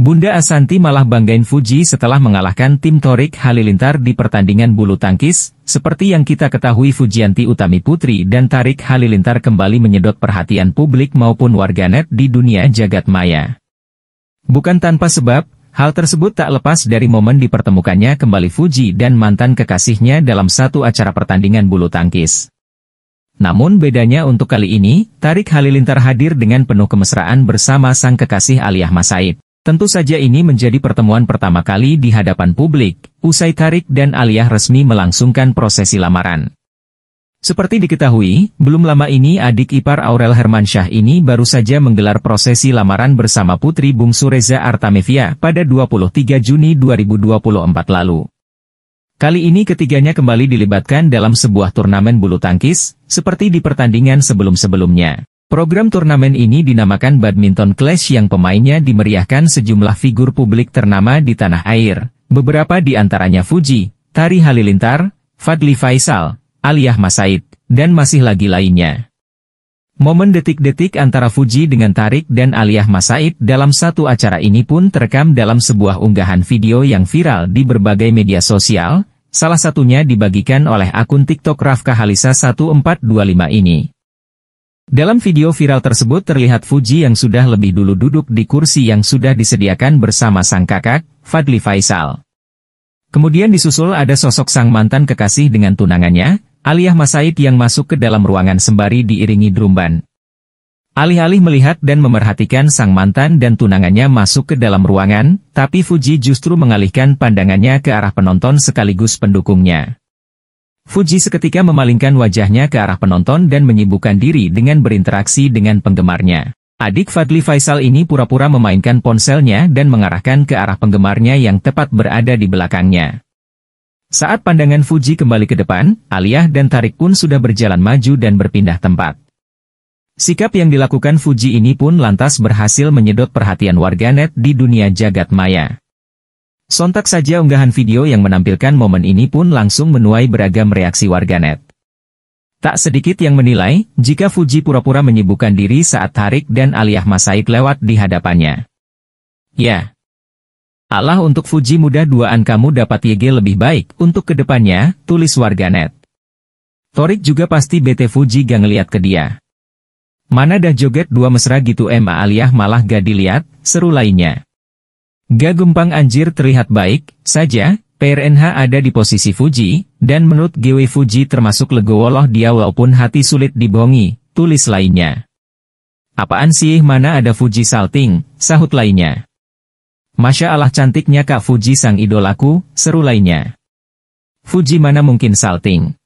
Bunda Asanti malah banggain Fuji setelah mengalahkan tim Torik Halilintar di pertandingan bulu tangkis, seperti yang kita ketahui Fujianti Utami Putri dan Tarik Halilintar kembali menyedot perhatian publik maupun warganet di dunia jagat maya. Bukan tanpa sebab, hal tersebut tak lepas dari momen dipertemukannya kembali Fuji dan mantan kekasihnya dalam satu acara pertandingan bulu tangkis. Namun bedanya untuk kali ini, Tarik Halilintar hadir dengan penuh kemesraan bersama sang kekasih Aliyah Masaid. Tentu saja ini menjadi pertemuan pertama kali di hadapan publik, usai Tarik dan Aliyah resmi melangsungkan prosesi lamaran. Seperti diketahui, belum lama ini adik ipar Aurel Hermansyah ini baru saja menggelar prosesi lamaran bersama putri bungsu Reza Artamevia pada 23 Juni 2024 lalu. Kali ini ketiganya kembali dilibatkan dalam sebuah turnamen bulu tangkis, seperti di pertandingan sebelum-sebelumnya. Program turnamen ini dinamakan Badminton Clash yang pemainnya dimeriahkan sejumlah figur publik ternama di tanah air, beberapa di antaranya Fuji, Tari Halilintar, Fadli Faisal, Aliyah Masaid, dan masih lagi lainnya. Momen detik-detik antara Fuji dengan Tarik dan Aliyah Masaid dalam satu acara ini pun terekam dalam sebuah unggahan video yang viral di berbagai media sosial, salah satunya dibagikan oleh akun TikTok Rafka Halisa 1425 ini. Dalam video viral tersebut terlihat Fuji yang sudah lebih dulu duduk di kursi yang sudah disediakan bersama sang kakak, Fadli Faisal. Kemudian disusul ada sosok sang mantan kekasih dengan tunangannya, Aliyah Masaid yang masuk ke dalam ruangan sembari diiringi drumban. Alih-alih melihat dan memerhatikan sang mantan dan tunangannya masuk ke dalam ruangan, tapi Fuji justru mengalihkan pandangannya ke arah penonton sekaligus pendukungnya. Fuji seketika memalingkan wajahnya ke arah penonton dan menyibukkan diri dengan berinteraksi dengan penggemarnya. Adik Fadli Faisal ini pura-pura memainkan ponselnya dan mengarahkan ke arah penggemarnya yang tepat berada di belakangnya. Saat pandangan Fuji kembali ke depan, Aliyah dan Tarik pun sudah berjalan maju dan berpindah tempat. Sikap yang dilakukan Fuji ini pun lantas berhasil menyedot perhatian warganet di dunia jagat maya. Sontak saja unggahan video yang menampilkan momen ini pun langsung menuai beragam reaksi warganet. Tak sedikit yang menilai, jika Fuji pura-pura menyibukkan diri saat Tarik dan Aliyah Masaid lewat di hadapannya. Ya. Allah untuk Fuji mudah duaan kamu dapat YG lebih baik untuk kedepannya, tulis warganet. Torik juga pasti BT Fuji gak ngeliat ke dia. Mana dah joget dua mesra gitu Emma Aliyah malah gak dilihat, seru lainnya. Gagumpang Anjir terlihat baik, saja, PRNH ada di posisi Fuji, dan menurut GW Fuji termasuk legowo loh dia walaupun hati sulit dibohongi, tulis lainnya. Apaan sih mana ada Fuji salting, sahut lainnya. Masya Allah cantiknya Kak Fuji sang idolaku, seru lainnya. Fuji mana mungkin salting.